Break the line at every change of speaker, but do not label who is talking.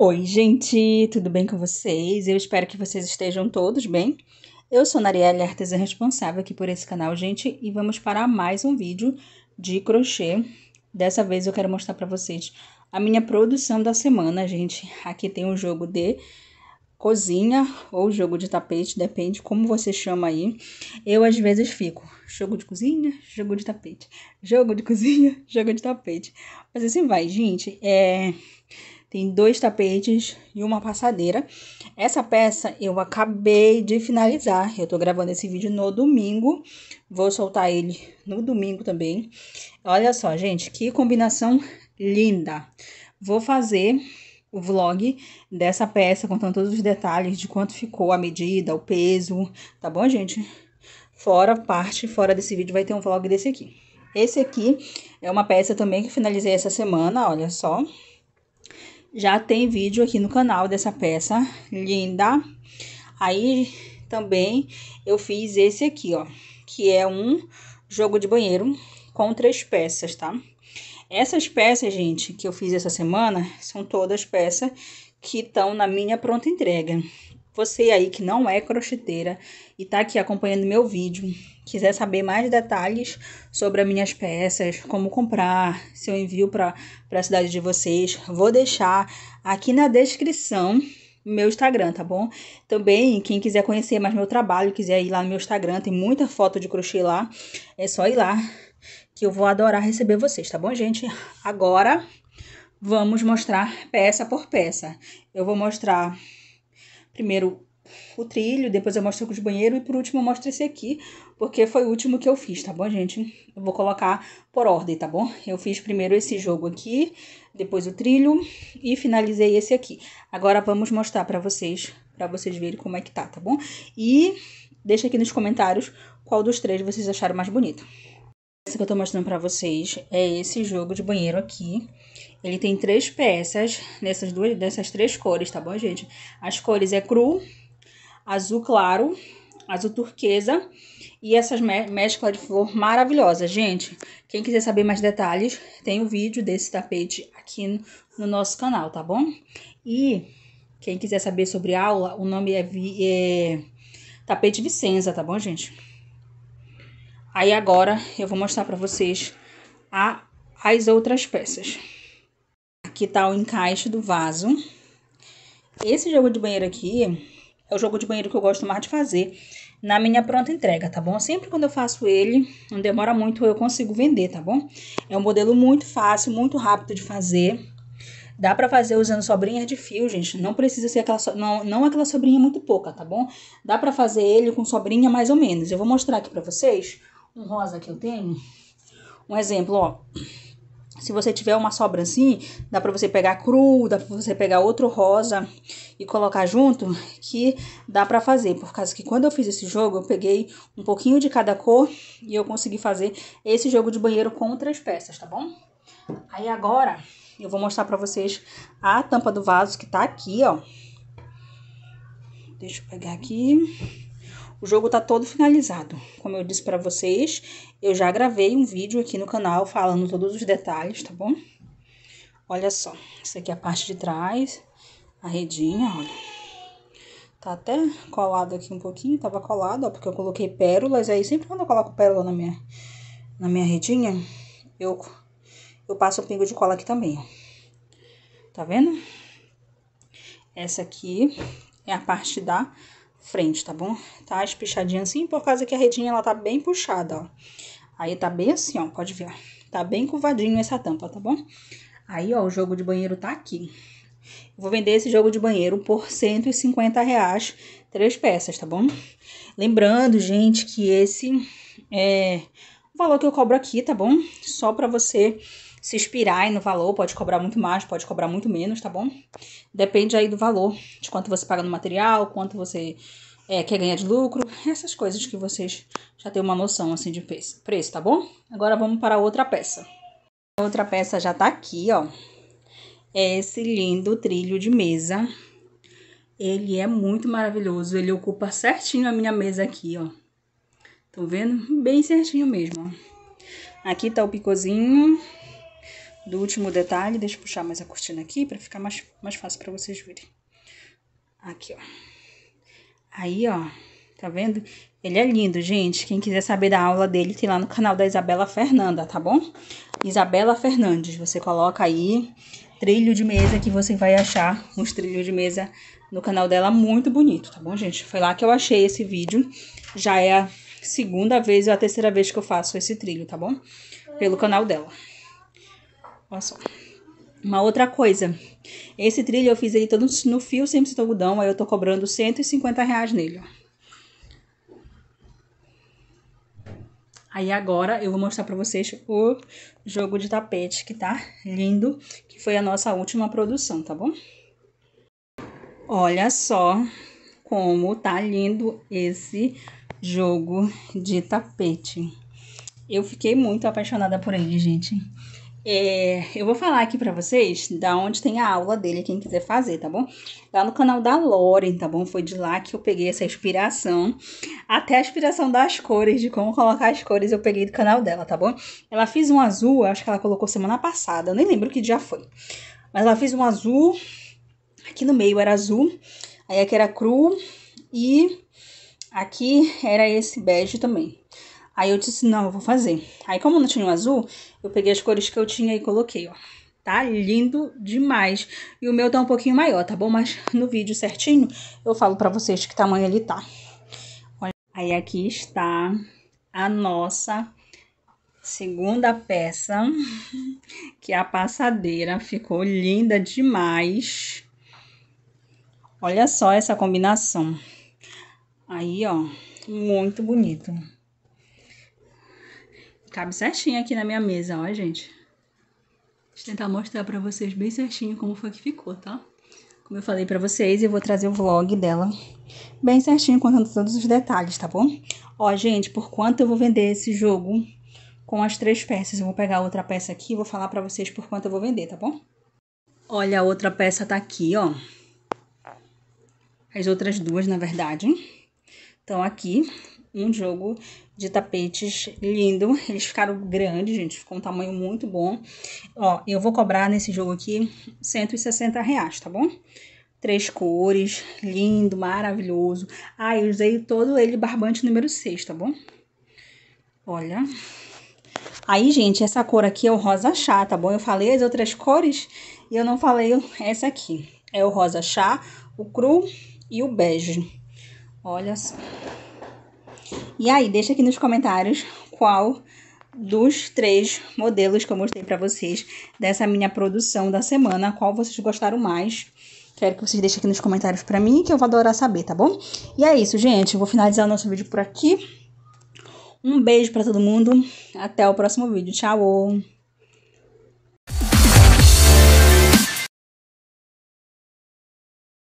Oi, gente, tudo bem com vocês? Eu espero que vocês estejam todos bem. Eu sou Narielle, artesã responsável aqui por esse canal, gente, e vamos para mais um vídeo de crochê. Dessa vez eu quero mostrar para vocês a minha produção da semana, gente. Aqui tem um jogo de cozinha ou jogo de tapete, depende como você chama aí. Eu às vezes fico jogo de cozinha, jogo de tapete, jogo de cozinha, jogo de tapete. Mas assim vai, gente, é tem dois tapetes e uma passadeira. Essa peça eu acabei de finalizar, eu tô gravando esse vídeo no domingo, vou soltar ele no domingo também. Olha só, gente, que combinação linda! Vou fazer o vlog dessa peça, contando todos os detalhes de quanto ficou a medida, o peso, tá bom, gente? Fora parte, fora desse vídeo, vai ter um vlog desse aqui. Esse aqui é uma peça também que finalizei essa semana, olha só. Já tem vídeo aqui no canal dessa peça linda. Aí também eu fiz esse aqui, ó, que é um jogo de banheiro com três peças, tá? Essas peças, gente, que eu fiz essa semana, são todas peças que estão na minha pronta entrega, você aí que não é crocheteira e tá aqui acompanhando meu vídeo, quiser saber mais detalhes sobre as minhas peças, como comprar, se eu envio para a cidade de vocês, vou deixar aqui na descrição meu Instagram, tá bom? Também, quem quiser conhecer mais meu trabalho, quiser ir lá no meu Instagram, tem muita foto de crochê lá, é só ir lá que eu vou adorar receber vocês, tá bom, gente? Agora, vamos mostrar peça por peça. Eu vou mostrar primeiro o trilho, depois eu mostro o de banheiro e por último eu mostro esse aqui, porque foi o último que eu fiz, tá bom, gente? Eu vou colocar por ordem, tá bom? Eu fiz primeiro esse jogo aqui, depois o trilho e finalizei esse aqui. Agora vamos mostrar pra vocês, pra vocês verem como é que tá, tá bom? E deixa aqui nos comentários qual dos três vocês acharam mais bonito. Esse que eu tô mostrando pra vocês é esse jogo de banheiro aqui, ele tem três peças nessas duas, dessas três cores, tá bom, gente? As cores é cru, azul claro, azul turquesa e essas mesclas de flor maravilhosas, gente. Quem quiser saber mais detalhes, tem o um vídeo desse tapete aqui no nosso canal, tá bom? E quem quiser saber sobre aula, o nome é, Vi é tapete Vicenza, tá bom, gente? Aí agora eu vou mostrar para vocês a as outras peças. Aqui tá o encaixe do vaso. Esse jogo de banheiro aqui é o jogo de banheiro que eu gosto mais de fazer na minha pronta entrega, tá bom? Sempre quando eu faço ele, não demora muito, eu consigo vender, tá bom? É um modelo muito fácil, muito rápido de fazer. Dá pra fazer usando sobrinha de fio, gente. Não precisa ser aquela, so... não, não é aquela sobrinha muito pouca, tá bom? Dá pra fazer ele com sobrinha mais ou menos. Eu vou mostrar aqui pra vocês um rosa que eu tenho. Um exemplo, ó. Se você tiver uma sobra assim, dá pra você pegar cru, dá pra você pegar outro rosa e colocar junto, que dá pra fazer. Por causa que quando eu fiz esse jogo, eu peguei um pouquinho de cada cor e eu consegui fazer esse jogo de banheiro com três peças, tá bom? Aí agora, eu vou mostrar pra vocês a tampa do vaso que tá aqui, ó. Deixa eu pegar aqui. O jogo tá todo finalizado. Como eu disse para vocês, eu já gravei um vídeo aqui no canal falando todos os detalhes, tá bom? Olha só, essa aqui é a parte de trás, a redinha, olha. Tá até colado aqui um pouquinho, tava colado, ó, porque eu coloquei pérolas, aí sempre quando eu coloco pérola na minha, na minha redinha, eu, eu passo um pingo de cola aqui também, ó. Tá vendo? Essa aqui é a parte da frente, tá bom? Tá espichadinha assim, por causa que a redinha, ela tá bem puxada, ó. Aí tá bem assim, ó, pode ver, ó. Tá bem curvadinho essa tampa, tá bom? Aí, ó, o jogo de banheiro tá aqui. vou vender esse jogo de banheiro por 150 reais, três peças, tá bom? Lembrando, gente, que esse é o valor que eu cobro aqui, tá bom? Só pra você se inspirar aí no valor, pode cobrar muito mais, pode cobrar muito menos, tá bom? Depende aí do valor, de quanto você paga no material, quanto você é, quer ganhar de lucro, essas coisas que vocês já têm uma noção assim de preço, tá bom? Agora vamos para outra peça. A outra peça já tá aqui, ó. É esse lindo trilho de mesa. Ele é muito maravilhoso, ele ocupa certinho a minha mesa aqui, ó. Estão vendo? Bem certinho mesmo, ó. Aqui tá o picozinho, do último detalhe, deixa eu puxar mais a cortina aqui para ficar mais, mais fácil para vocês verem. Aqui, ó. Aí, ó, tá vendo? Ele é lindo, gente. Quem quiser saber da aula dele, tem lá no canal da Isabela Fernanda, tá bom? Isabela Fernandes, você coloca aí trilho de mesa que você vai achar uns trilhos de mesa no canal dela muito bonito, tá bom, gente? Foi lá que eu achei esse vídeo. Já é a segunda vez ou a terceira vez que eu faço esse trilho, tá bom? Pelo canal dela. Olha só, Uma outra coisa, esse trilho eu fiz ele todo no fio 100% algodão, aí eu tô cobrando 150 reais nele, ó. Aí agora eu vou mostrar pra vocês o jogo de tapete que tá lindo, que foi a nossa última produção, tá bom? Olha só como tá lindo esse jogo de tapete. Eu fiquei muito apaixonada por ele, gente. É, eu vou falar aqui para vocês da onde tem a aula dele, quem quiser fazer, tá bom? Lá no canal da Loren, tá bom? Foi de lá que eu peguei essa inspiração. Até a inspiração das cores, de como colocar as cores, eu peguei do canal dela, tá bom? Ela fez um azul, acho que ela colocou semana passada, eu nem lembro que dia foi. Mas ela fez um azul, aqui no meio era azul, aí aqui era cru e aqui era esse bege também. Aí eu disse, não, eu vou fazer. Aí como não tinha o azul, eu peguei as cores que eu tinha e coloquei, ó. Tá lindo demais. E o meu tá um pouquinho maior, tá bom? Mas no vídeo certinho eu falo pra vocês que tamanho ele tá. Olha. Aí aqui está a nossa segunda peça, que é a passadeira. Ficou linda demais. Olha só essa combinação. Aí, ó, muito bonito. Cabe certinho aqui na minha mesa, ó, gente. Deixa eu tentar mostrar pra vocês bem certinho como foi que ficou, tá? Como eu falei pra vocês, eu vou trazer o vlog dela bem certinho, contando todos os detalhes, tá bom? Ó, gente, por quanto eu vou vender esse jogo com as três peças? Eu vou pegar outra peça aqui e vou falar pra vocês por quanto eu vou vender, tá bom? Olha, a outra peça tá aqui, ó. As outras duas, na verdade. Então, aqui, um jogo de tapetes lindo. Eles ficaram grandes, gente, ficou um tamanho muito bom. Ó, eu vou cobrar nesse jogo aqui 160 reais, tá bom? Três cores, lindo, maravilhoso. Ah, eu usei todo ele barbante número 6, tá bom? Olha. Aí, gente, essa cor aqui é o rosa chá, tá bom? Eu falei as outras cores e eu não falei essa aqui. É o rosa chá, o cru e o bege. Olha só. E aí, deixa aqui nos comentários qual dos três modelos que eu mostrei para vocês dessa minha produção da semana, qual vocês gostaram mais. Quero que vocês deixem aqui nos comentários para mim, que eu vou adorar saber, tá bom? E é isso, gente. Eu vou finalizar o nosso vídeo por aqui. Um beijo para todo mundo. Até o próximo vídeo. Tchau!